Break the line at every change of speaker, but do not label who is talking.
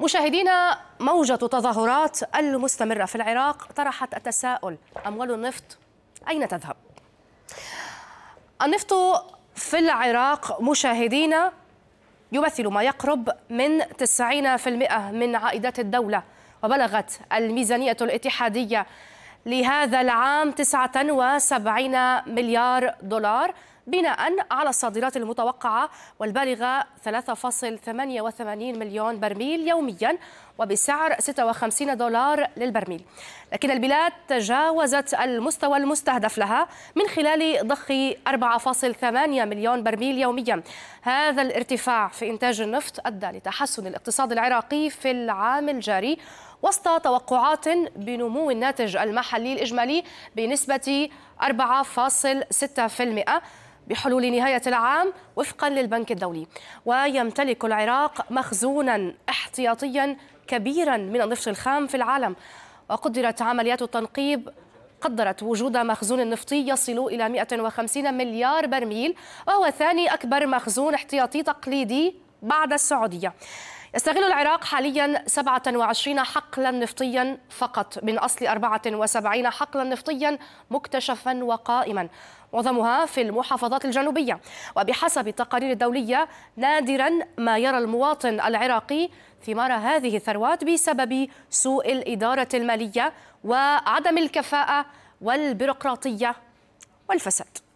مشاهدينا موجة تظاهرات المستمرة في العراق طرحت التساؤل أموال النفط أين تذهب؟ النفط في العراق مشاهدينا يمثل ما يقرب من 90% من عائدات الدولة وبلغت الميزانية الاتحادية لهذا العام 79 مليار دولار بناء على الصادرات المتوقعة والبالغة 3.88 مليون برميل يوميا وبسعر 56 دولار للبرميل لكن البلاد تجاوزت المستوى المستهدف لها من خلال ضخ 4.8 مليون برميل يوميا هذا الارتفاع في إنتاج النفط أدى لتحسن الاقتصاد العراقي في العام الجاري وسط توقعات بنمو الناتج المحلي الإجمالي بنسبة 4.6% بحلول نهاية العام وفقا للبنك الدولي ويمتلك العراق مخزونا احتياطيا كبيرا من النفط الخام في العالم وقدرت عمليات التنقيب قدرت وجود مخزون نفطي يصل إلى 150 مليار برميل وهو ثاني أكبر مخزون احتياطي تقليدي بعد السعودية يستغل العراق حاليا 27 حقلا نفطيا فقط من أصل 74 حقلا نفطيا مكتشفا وقائما معظمها في المحافظات الجنوبية وبحسب التقارير الدولية نادرا ما يرى المواطن العراقي ثمار هذه الثروات بسبب سوء الإدارة المالية وعدم الكفاءة والبيروقراطية والفساد